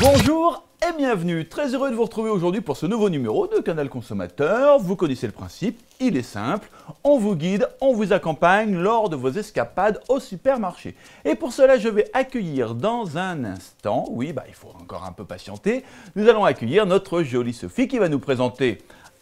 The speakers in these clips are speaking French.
Bonjour et bienvenue, très heureux de vous retrouver aujourd'hui pour ce nouveau numéro de Canal Consommateur. Vous connaissez le principe, il est simple, on vous guide, on vous accompagne lors de vos escapades au supermarché. Et pour cela, je vais accueillir dans un instant, oui, bah, il faut encore un peu patienter, nous allons accueillir notre jolie Sophie qui va nous présenter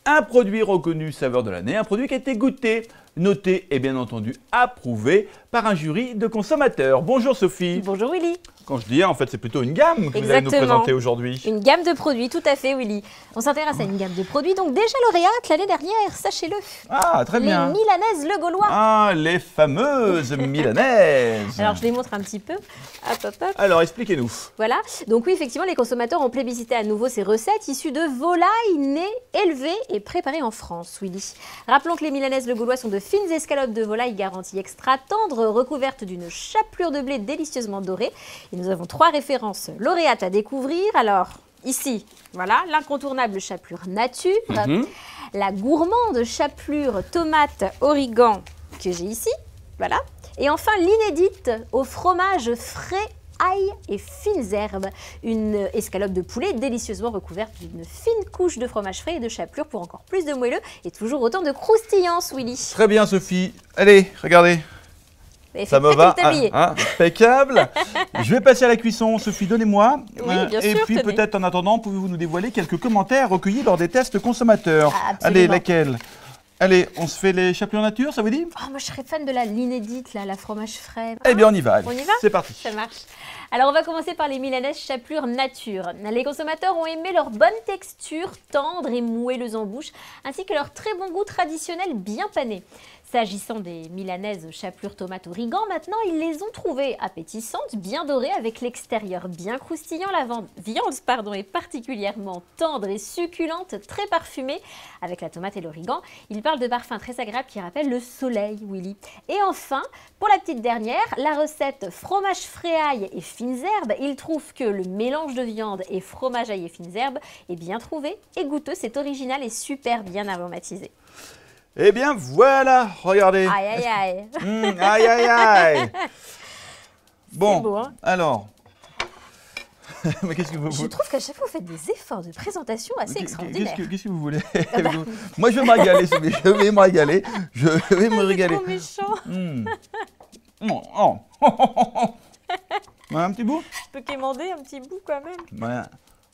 un produit reconnu saveur de l'année, un produit qui a été goûté, noté et bien entendu approuvé par un jury de consommateurs. Bonjour Sophie. Bonjour Willy. Quand je dis en fait, c'est plutôt une gamme que vous allez nous présenter aujourd'hui. Une gamme de produits, tout à fait Willy. On s'intéresse à une gamme de produits, donc déjà lauréate l'année dernière, sachez-le. Ah, très bien. Les Milanaises Le Gaulois. Ah, les fameuses Milanaises. Alors, je les montre un petit peu. Alors, expliquez-nous. Voilà. Donc oui, effectivement, les consommateurs ont plébiscité à nouveau ces recettes issues de volailles nées, élevées préparé en France, Willy. Rappelons que les Milanaises le Gaulois sont de fines escalopes de volaille garanties extra tendres, recouvertes d'une chapelure de blé délicieusement dorée. Et nous avons trois références lauréates à découvrir. Alors, ici, voilà, l'incontournable chapelure nature, mhm. la gourmande chapelure tomate origan que j'ai ici, voilà. Et enfin, l'inédite au fromage frais et fines herbes. Une escalope de poulet délicieusement recouverte d'une fine couche de fromage frais et de chapelure pour encore plus de moelleux et toujours autant de croustillance, Willy. Très bien, Sophie. Allez, regardez. ça me va ah, ah, impeccable. Je vais passer à la cuisson. Sophie, donnez-moi. Oui, euh, et puis peut-être en attendant, pouvez-vous nous dévoiler quelques commentaires recueillis lors des tests consommateurs Allez, laquelle Allez, on se fait les chapelures nature, ça vous dit oh, Moi, je serais fan de la l'inédite, la fromage frais. Eh bien, on y va. On y va C'est parti. Ça marche. Alors on va commencer par les Milanaises Chapelure Nature. Les consommateurs ont aimé leur bonne texture tendre et moelleuse en bouche, ainsi que leur très bon goût traditionnel bien pané. S'agissant des milanaises chapelure tomate origan, maintenant ils les ont trouvées appétissantes, bien dorées, avec l'extérieur bien croustillant, la viande pardon, est particulièrement tendre et succulente, très parfumée, avec la tomate et l'origan. ils parlent de parfums très agréables qui rappellent le soleil, Willy. Et enfin, pour la petite dernière, la recette fromage fréaille et fines herbes, il trouve que le mélange de viande et fromage aillé fines herbes est bien trouvé et goûteux. C'est original et super bien aromatisé. Eh bien voilà, regardez. Aïe aïe hmm, aïe. aïe aïe aïe. Bon, hein. alors. mais qu'est-ce que vous Je trouve qu'à chaque fois, vous faites des efforts de présentation assez extraordinaires. qu'est-ce que, vous voulez bah, Moi, je vais me régaler, je vais me régaler. Je vais me régaler. C'est ah, méchant. Hmm. oh. oh, oh, oh un petit bout Je peux quémander un petit bout quand même.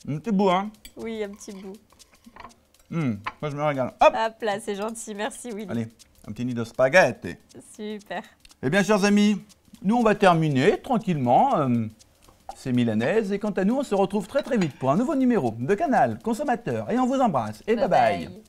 un petit bout, hein Oui, un petit bout. Hmm, moi je me regarde. Hop Hop là, c'est gentil, merci Willy. Allez, un petit nid de spaghetti. Super. Eh bien, chers amis, nous on va terminer tranquillement. Euh, ces c'est Milanaise. Et quant à nous, on se retrouve très très vite pour un nouveau numéro de Canal Consommateur. Et on vous embrasse. Et bye. bye.